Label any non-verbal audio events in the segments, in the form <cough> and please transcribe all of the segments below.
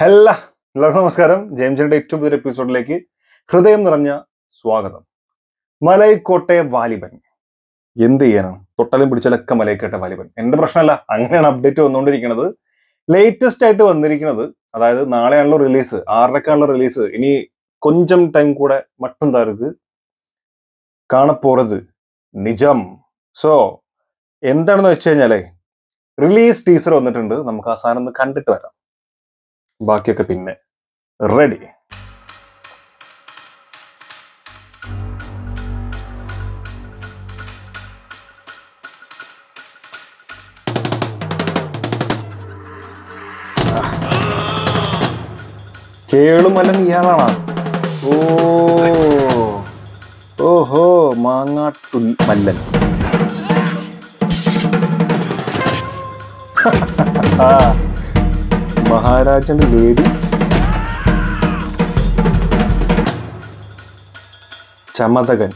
ഹല്ല എല്ലാവർക്കും നമസ്കാരം ജെയിംസിന്റെ ഏറ്റവും പുതിയ എപ്പിസോഡിലേക്ക് ഹൃദയം നിറഞ്ഞ സ്വാഗതം മലൈക്കോട്ടെ വാലിബൻ എന്ത് ചെയ്യാനാണ് തൊട്ടാലും പിടിച്ചാലൊക്കെ മലൈക്കോട്ടെ വാലിബൻ എന്റെ പ്രശ്നമല്ല അങ്ങനെയാണ് അപ്ഡേറ്റ് വന്നുകൊണ്ടിരിക്കുന്നത് ലേറ്റസ്റ്റ് ആയിട്ട് വന്നിരിക്കുന്നത് അതായത് നാളെയാണല്ലോ റിലീസ് ആറരക്കാണല്ലോ റിലീസ് ഇനി കൊഞ്ചം ടൈം കൂടെ മട്ടും താർക്ക് കാണപ്പോറത് നിജം സോ എന്താണെന്ന് വെച്ച് കഴിഞ്ഞാലേ റിലീസ് ടീസർ വന്നിട്ടുണ്ട് നമുക്ക് ആ സാധനം ഒന്ന് കണ്ടിട്ട് വരാം ബാക്കിയൊക്കെ പിന്നെ റെഡി കേളും അല്ലെങ്കിൽ ഇയാളാണോ ഓ ഓഹോ മാങ്ങാട്ടു മല്ലൻ വെച്ചുകൊണ്ട് വേവി ചമതകൻ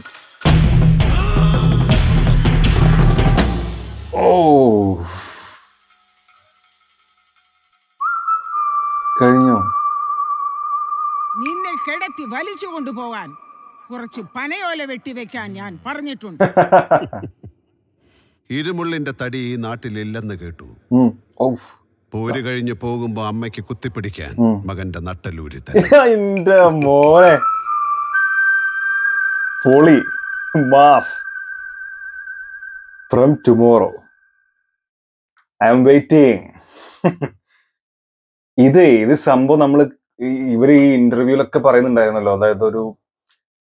ഓ കഴിഞ്ഞോ നിന്നെ കിടത്തി വലിച്ചു കൊണ്ടുപോകാൻ കുറച്ച് പനയോല വെട്ടിവെക്കാൻ ഞാൻ പറഞ്ഞിട്ടുണ്ട് <laughs> ഇരുമുള്ളിന്റെ തടി ഈ നാട്ടിലില്ലെന്ന് കേട്ടു പോര് കഴിഞ്ഞ് പോകുമ്പോ അമ്മയ്ക്ക് കുത്തിപ്പിടിക്കാൻ മകന്റെ നട്ടലൂരി <laughs> എന്റെ മോനെ പൊളി mass from tomorrow I'm waiting ഇത് ഇത് സംഭവം നമ്മൾ ഇവർ ഈ ഇന്റർവ്യൂലൊക്കെ പറയുന്നുണ്ടായിരുന്നല്ലോ അതായത് ഒരു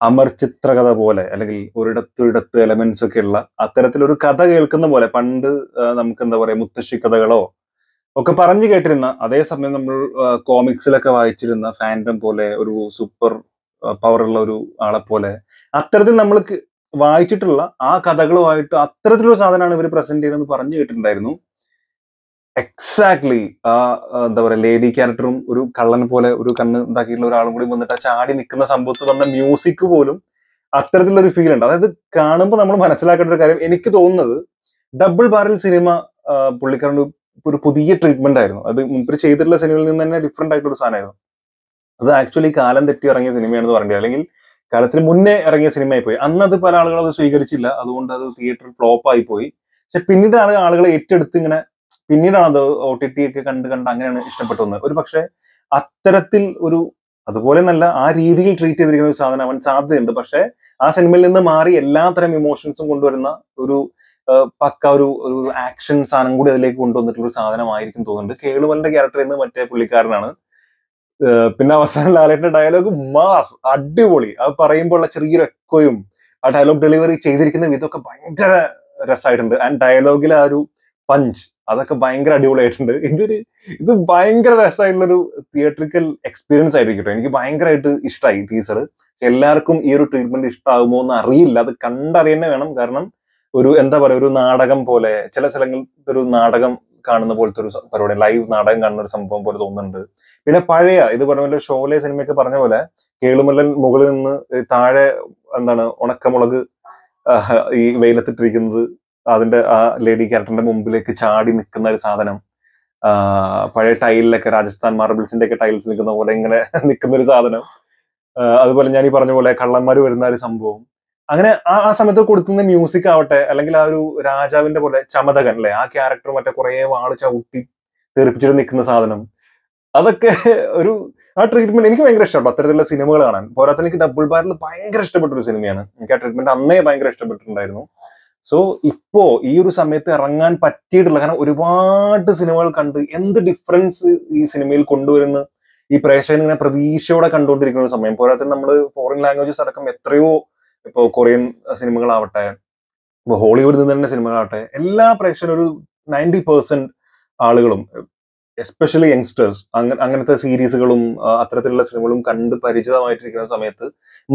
അമർ ചിത്രകഥ പോലെ അല്ലെങ്കിൽ ഒരിടത്തൊരിടത്ത് എലമെന്റ്സ് ഒക്കെ ഉള്ള അത്തരത്തിലൊരു കഥ കേൾക്കുന്ന പോലെ പണ്ട് നമുക്ക് എന്താ പറയാ മുത്തശ്ശി കഥകളോ ഒക്കെ പറഞ്ഞു കേട്ടിരുന്ന അതേസമയം നമ്മൾ കോമിക്സിലൊക്കെ വായിച്ചിരുന്ന ഫാൻഡം പോലെ ഒരു സൂപ്പർ പവർ ഉള്ള ഒരു ആളെ പോലെ അത്തരത്തിൽ നമ്മൾ വായിച്ചിട്ടുള്ള ആ കഥകളുമായിട്ട് അത്തരത്തിലൊരു സാധനമാണ് ഇവർ പ്രസന്റ് ചെയ്യണമെന്ന് പറഞ്ഞു കേട്ടിട്ടുണ്ടായിരുന്നു എക്സാക്ട്ലി ആ എന്താ പറയാ ലേഡി ക്യാരക്ടറും ഒരു കള്ളൻ പോലെ ഒരു കണ്ണ് ഉണ്ടാക്കിയിട്ടുള്ള ഒരാളും കൂടി വന്നിട്ട് ആ ചാടി നിൽക്കുന്ന സംഭവത്തിൽ വന്ന മ്യൂസിക് പോലും അത്തരത്തിലൊരു ഫീൽ ഉണ്ട് അതായത് കാണുമ്പോൾ നമ്മൾ മനസ്സിലാക്കേണ്ട ഒരു കാര്യം എനിക്ക് തോന്നുന്നത് ഡബിൾ ബാരൽ സിനിമ പുള്ളിക്കാരൻ്റെ ഒരു പുതിയ ട്രീറ്റ്മെന്റ് ആയിരുന്നു അത് മുമ്പ് ചെയ്തിട്ടുള്ള സിനിമയിൽ നിന്ന് തന്നെ ഡിഫറെന്റ് ആയിട്ടുള്ള സാധനമായിരുന്നു അത് ആക്ച്വലി കാലം തെറ്റി ഇറങ്ങിയ സിനിമയാണെന്ന് പറഞ്ഞത് അല്ലെങ്കിൽ കാലത്തിന് മുന്നേ ഇറങ്ങിയ സിനിമയായി പോയി അന്ന് അത് പല ആളുകളും അത് സ്വീകരിച്ചില്ല അതുകൊണ്ട് അത് തിയേറ്ററിൽ ഫ്ലോപ്പ് ആയി പോയി പക്ഷെ പിന്നീടാണ് ആളുകൾ ഏറ്റെടുത്ത് ഇങ്ങനെ പിന്നീടാണ് അത് ഒ ടി ടി ഒക്കെ കണ്ട് കണ്ട് അങ്ങനെയാണ് ഇഷ്ടപ്പെട്ടു വന്നത് ഒരു പക്ഷേ അത്തരത്തിൽ ഒരു അതുപോലെ നല്ല ആ രീതിയിൽ ട്രീറ്റ് ചെയ്തിരിക്കുന്ന ഒരു സാധനം അവൻ സാധ്യതയുണ്ട് പക്ഷേ ആ സിനിമയിൽ നിന്ന് മാറി എല്ലാത്തരം ഇമോഷൻസും കൊണ്ടുവരുന്ന ഒരു പക്ക ഒരു ഒരു ആക്ഷൻ സാധനം കൂടി അതിലേക്ക് കൊണ്ടുവന്നിട്ടുള്ള ഒരു സാധനമായിരിക്കും തോന്നുന്നുണ്ട് കേളുവലിന്റെ ക്യാരക്ടർ എന്ന് മറ്റേ പുള്ളിക്കാരനാണ് പിന്നെ അവസാനം ലാലേട്ടന്റെ ഡയലോഗ് മാസ് അടിപൊളി അത് പറയുമ്പോഴുള്ള ചെറിയൊരു എക്കോയും ആ ഡയലോഗ് ഡെലിവറി ചെയ്തിരിക്കുന്ന വിധമൊക്കെ ഭയങ്കര രസമായിട്ടുണ്ട് ആൻഡ് ഡയലോഗിലെ ആ ഒരു പഞ്ച് അതൊക്കെ ഭയങ്കര അടിപൊളിയായിട്ടുണ്ട് ഇതൊരു ഇത് ഭയങ്കര രസമായിട്ടുള്ളൊരു തിയേറ്ററിക്കൽ എക്സ്പീരിയൻസ് ആയിരിക്കും എനിക്ക് ഭയങ്കരമായിട്ട് ഇഷ്ടമായി ടീച്ചർ എല്ലാവർക്കും ഈ ഒരു ട്രീറ്റ്മെന്റ് ഇഷ്ടമാകുമോ എന്ന് അറിയില്ല അത് കണ്ടറിയന്നെ വേണം കാരണം ഒരു എന്താ പറയുക ഒരു നാടകം പോലെ ചില സ്ഥലങ്ങളിൽ ഒരു നാടകം കാണുന്ന പോലത്തെ ഒരു പരിപാടി ലൈവ് നാടകം കാണുന്ന ഒരു സംഭവം പോലെ തോന്നുന്നുണ്ട് പിന്നെ പഴയ ഇത് പറഞ്ഞ പോലെ ഷോലെ സിനിമയൊക്കെ പറഞ്ഞ പോലെ കേളുമല്ലൻ മുകളിൽ നിന്ന് താഴെ എന്താണ് ഉണക്കമുളക് ഈ വെയിലത്തിട്ടിരിക്കുന്നത് അതിന്റെ ആ ലേഡി ക്യാരക്ടറിന്റെ മുമ്പിലേക്ക് ചാടി നിൽക്കുന്ന ഒരു സാധനം പഴയ ടൈലിലൊക്കെ രാജസ്ഥാൻ മാർബിൾസിന്റെ ഒക്കെ ടൈൽസ് നിൽക്കുന്ന പോലെ ഇങ്ങനെ നിൽക്കുന്ന ഒരു സാധനം അതുപോലെ ഞാൻ ഈ പറഞ്ഞ പോലെ കള്ളന്മാർ വരുന്ന ഒരു സംഭവം അങ്ങനെ ആ ആ സമയത്ത് കൊടുക്കുന്ന മ്യൂസിക് ആവട്ടെ അല്ലെങ്കിൽ ആ ഒരു രാജാവിന്റെ പോലെ ചമതകൻ അല്ലെ ആ ക്യാരക്ടർ മറ്റേ കുറെ വാള് ചവിട്ടി തെറിപ്പിച്ചിട്ട് നിൽക്കുന്ന സാധനം അതൊക്കെ ഒരു ആ ട്രീറ്റ്മെന്റ് എനിക്ക് ഭയങ്കര ഇഷ്ടപ്പെട്ടു അത്തരത്തിലുള്ള സിനിമകൾ കാണാൻ പോരാത്ത എനിക്ക് ഡബിൾ ബാരിൽ ഭയങ്കര ഇഷ്ടപ്പെട്ട ഒരു സിനിമയാണ് എനിക്ക് ആ ട്രീറ്റ്മെന്റ് അന്നേ ഭയങ്കര ഇഷ്ടപ്പെട്ടിട്ടുണ്ടായിരുന്നു സോ ഇപ്പോ ഈ ഒരു സമയത്ത് ഇറങ്ങാൻ പറ്റിയിട്ടുള്ള കാരണം ഒരുപാട് സിനിമകൾ കണ്ട് എന്ത് ഡിഫറൻസ് ഈ സിനിമയിൽ കൊണ്ടുവരുന്ന ഈ പ്രേക്ഷകൻ ഇങ്ങനെ പ്രതീക്ഷയോടെ കണ്ടുകൊണ്ടിരിക്കുന്ന ഒരു സമയം പോരാത്ത നമ്മൾ ഫോറിൻ ലാംഗ്വേജസ് അടക്കം എത്രയോ ഇപ്പോൾ കൊറിയൻ സിനിമകളാവട്ടെ ഇപ്പോൾ ഹോളിവുഡിൽ നിന്ന് തന്നെ സിനിമകളാവട്ടെ എല്ലാ പ്രേക്ഷകരും ഒരു നയൻറ്റി പെർസെന്റ് ആളുകളും എസ്പെഷ്യലി യങ്സ്റ്റേഴ്സ് അങ്ങനെ അങ്ങനത്തെ സീരീസുകളും അത്തരത്തിലുള്ള സിനിമകളും കണ്ട് പരിചിതമായിട്ടിരിക്കുന്ന സമയത്ത്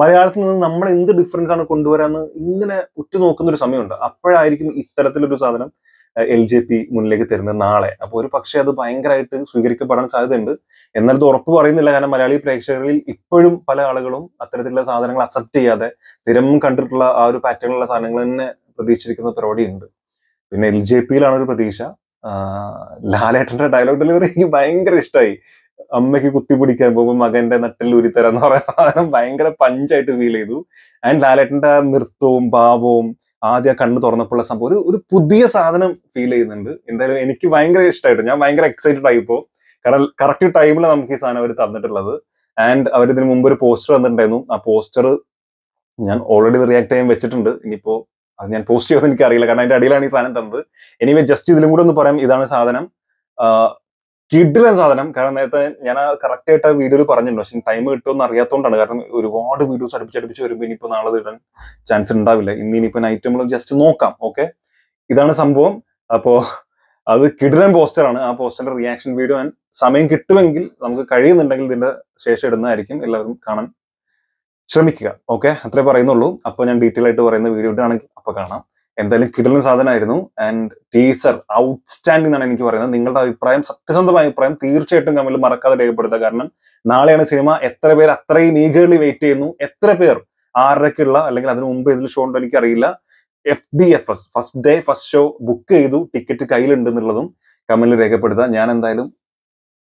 മലയാളത്തിൽ നിന്ന് നമ്മൾ എന്ത് ഡിഫറൻസ് ആണ് കൊണ്ടുവരാന്ന് ഇങ്ങനെ ഉറ്റുനോക്കുന്ന ഒരു സമയമുണ്ട് അപ്പോഴായിരിക്കും ഇത്തരത്തിലൊരു സാധനം എൽ ജെ പി മുന്നിലേക്ക് തരുന്നത് നാളെ അപ്പൊ ഒരു പക്ഷേ അത് ഭയങ്കരമായിട്ട് സ്വീകരിക്കപ്പെടാൻ സാധ്യതയുണ്ട് എന്നാൽ ഇത് ഉറപ്പ് പറയുന്നില്ല കാരണം മലയാളി പ്രേക്ഷകരിൽ ഇപ്പോഴും പല ആളുകളും അത്തരത്തിലുള്ള സാധനങ്ങൾ അക്സെപ്റ്റ് ചെയ്യാതെ സ്ഥിരം കണ്ടിട്ടുള്ള ആ ഒരു പാറ്റേണിലുള്ള സാധനങ്ങൾ തന്നെ പ്രതീക്ഷിച്ചിരിക്കുന്ന പരിപാടിയുണ്ട് പിന്നെ എൽ ജെ പിയിലാണ് ഒരു പ്രതീക്ഷ ലാലേട്ടന്റെ ഡയലോഗ് ഡെലിവറി എനിക്ക് ഭയങ്കര ഇഷ്ടമായി അമ്മയ്ക്ക് കുത്തി പിടിക്കാൻ പോകുമ്പോൾ മകന്റെ നട്ടിലൂരി എന്ന് പറയുന്ന സാധനം ഭയങ്കര പഞ്ചായിട്ട് ഫീൽ ചെയ്തു ആൻഡ് ലാലേട്ടന്റെ നൃത്തവും ഭാവവും ആദ്യം കണ്ണ് തുറന്നപ്പോൾ സംഭവം ഒരു ഒരു പുതിയ സാധനം ഫീൽ ചെയ്യുന്നുണ്ട് എന്തായാലും എനിക്ക് ഭയങ്കര ഇഷ്ടമായിട്ട് ഞാൻ ഭയങ്കര എക്സൈറ്റഡ് ആയിപ്പോ കാരണം കറക്റ്റ് ടൈമിൽ നമുക്ക് ഈ സാധനം അവർ തന്നിട്ടുള്ളത് ആൻഡ് അവർ ഇതിന് മുമ്പ് ഒരു പോസ്റ്റർ തന്നിട്ടുണ്ടായിരുന്നു ആ പോസ്റ്റർ ഞാൻ ഓൾറെഡി റിയാക്ട് ചെയ്യാൻ വെച്ചിട്ടുണ്ട് ഇനിയിപ്പോ അത് ഞാൻ പോസ്റ്റ് എനിക്ക് അറിയില്ല കാരണം അതിന്റെ അടിയിലാണ് ഈ സാധനം തന്നത് എനിവേ ജസ്റ്റ് ഇതിലും കൂടെ ഒന്ന് പറയാം ഇതാണ് സാധനം കിഡിലൻ സാധനം കാരണം നേരത്തെ ഞാൻ കറക്റ്റ് ആയിട്ട് ആ വീഡിയോയിൽ പറഞ്ഞിട്ടുണ്ട് പക്ഷെ ടൈം കിട്ടുമെന്ന് അറിയാത്തതുകൊണ്ടാണ് കാരണം ഒരുപാട് വീഡിയോസ് അടുപ്പിച്ച് വരുമ്പോൾ ഇനിയിപ്പോൾ നാളെ ഇടാൻ ചാൻസ് ഉണ്ടാവില്ല ഇനി ഇനിയിപ്പോൾ നൈറ്റ് നമ്മൾ ജസ്റ്റ് നോക്കാം ഓക്കെ ഇതാണ് സംഭവം അപ്പോ അത് കിഡിലൻ പോസ്റ്ററാണ് ആ പോസ്റ്ററിന്റെ റിയാക്ഷൻ വീഡിയോ ഞാൻ സമയം കിട്ടുമെങ്കിൽ നമുക്ക് കഴിയുന്നുണ്ടെങ്കിൽ ഇതിന്റെ ശേഷം ഇടുന്നതായിരിക്കും എല്ലാവരും കാണാൻ ശ്രമിക്കുക ഓക്കെ അത്രേ പറയുന്നുള്ളൂ അപ്പൊ ഞാൻ ഡീറ്റെയിൽ ആയിട്ട് പറയുന്ന വീഡിയോ ഇടുകയാണെങ്കിൽ അപ്പോൾ കാണാം എന്തായാലും കിടലും സാധനമായിരുന്നു ആൻഡ് ടീസർ ഔട്ട്സ്റ്റാൻഡിംഗ് എന്നാണ് എനിക്ക് പറയുന്നത് നിങ്ങളുടെ അഭിപ്രായം സത്യസന്ധമായ അഭിപ്രായം തീർച്ചയായിട്ടും കമ്മിൽ മറക്കാതെ രേഖപ്പെടുത്തുക കാരണം നാളെയാണ് സിനിമ എത്ര പേർ അത്രയും ഈഗേർലി വെയിറ്റ് ചെയ്യുന്നു എത്ര പേർ ആറരയ്ക്കുള്ള അല്ലെങ്കിൽ അതിനു മുമ്പ് ഇതിൽ ഷോ ഉണ്ടോ എനിക്കറിയില്ല F D F S first day first show book ചെയ്തു ടിക്കറ്റ് കയ്യിലുണ്ട് എന്നുള്ളതും കമ്മിൽ രേഖപ്പെടുത്തുക ഞാൻ എന്തായാലും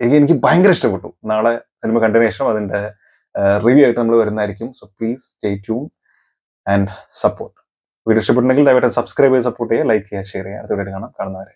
എനിക്ക് എനിക്ക് ഭയങ്കര ഇഷ്ടപ്പെട്ടു നാളെ സിനിമ കണ്ടിന്യൂഷൻ ശേഷം അതിന്റെ റിവ്യൂ ആയിട്ട് നമ്മൾ വരുന്നതായിരിക്കും so please stay tune and support video ഇഷ്ടപ്പെട്ടുണ്ടെങ്കിൽ ദയവായിട്ട് സബ്സ്ക്രൈബ് ചെയ്ത് സപ്പോർട്ട് ചെയ്യുക ലൈക്ക് ചെയ്യുക ഷെയർ ചെയ്യുക അടുത്ത കാണാം കാണുന്നവരെ